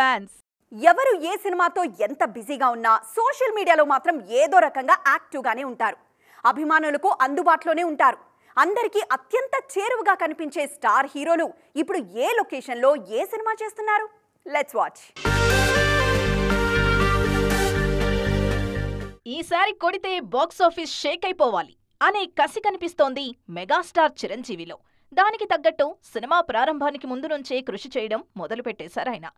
fans ఎవరు ఏ సినిమాతో ఎంత బిజీగా ఉన్నా సోషల్ మీడియాలో మాత్రం ఏదో రకంగా యాక్టివ్గానే ఉంటారు అభిమానులకు అందుబాటులోనే ఉంటారు అందరికీ అత్యంత చేరువుగా కనిపించే స్టార్ హీరోలు ఇప్పుడు ఏ లొకేషన్లో ఏ సినిమా చేస్తున్నారు లెట్స్ వాచ్ ఈసారి కొడితే బాక్సాఫీస్ షేక్ అయిపోవాలి అనే కసి కనిపిస్తోంది మెగాస్టార్ చిరంజీవిలో దానికి తగ్గట్టు సినిమా ప్రారంభానికి ముందు నుంచే కృషి చేయడం మొదలుపెట్టేశారు ఆయన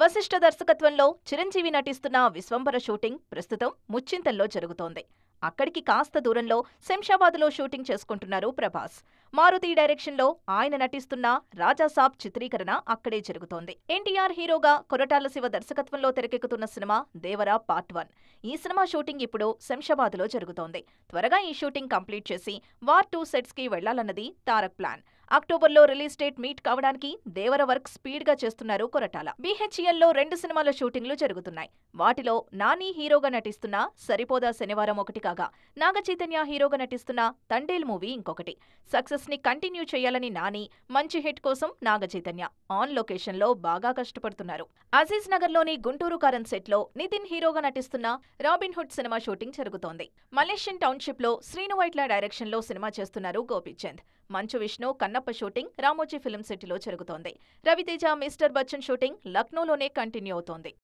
వశిష్ఠ దర్శకత్వంలో చిరంజీవి నటిస్తున్న విశ్వంబర షూటింగ్ ప్రస్తుతం ముచ్చింతల్లో జరుగుతోంది అక్కడికి కాస్త దూరంలో శంషాబాద్లో షూటింగ్ చేసుకుంటున్నారు ప్రభాస్ మారుతి డైరెక్షన్ లో ఆయన నటిస్తున్న రాజాసాబ్ చిత్రీకరణ అక్కడే జరుగుతోంది ఎన్టీఆర్ హీరోగా కొరటాల శివ దర్శకత్వంలో తెరకెక్కుతున్న సినిమా దేవరా పార్ట్ వన్ ఈ సినిమా షూటింగ్ ఇప్పుడు శంషాబాద్ లో జరుగుతోంది త్వరగా ఈ షూటింగ్ కంప్లీట్ చేసి వార్ టూ సెట్స్ కి వెళ్లాలన్నది తారక్ ప్లాన్ అక్టోబర్లో రిలీజ్ డేట్ మీట్ కావడానికి దేవర వర్క్ స్పీడ్ గా చేస్తున్నారు కొరటాల బీహెచ్ఈఎల్లో రెండు సినిమాల షూటింగ్లు జరుగుతున్నాయి వాటిలో నాని హీరోగా నటిస్తున్న సరిపోదా శనివారం ఒకటి కాగా నాగచైతన్య హీరోగా నటిస్తున్న తండేల్ మూవీ ఇంకొకటి సక్సెస్ సక్సెస్ ని కంటిన్యూ చేయాలని నాని మంచి హిట్ కోసం నాగచైతన్య ఆన్ లొకేషన్ లో బాగా కష్టపడుతున్నారు అజీజ్ నగర్ లోని గుంటూరు కరణ్ సెట్ లో నితిన్ హీరోగా నటిస్తున్న రాబిన్ హుడ్ సినిమా షూటింగ్ జరుగుతోంది మలేషియన్ టౌన్షిప్ లో శ్రీను వైట్ల డైరెక్షన్ లో సినిమా చేస్తున్నారు గోపీచంద్ మంచు విష్ణు కన్నప్ప షూటింగ్ రామోజీ ఫిల్మ్ సిటీలో జరుగుతోంది రవితేజ మిస్టర్ బచ్చన్ షూటింగ్ లక్నోలోనే కంటిన్యూ అవుతోంది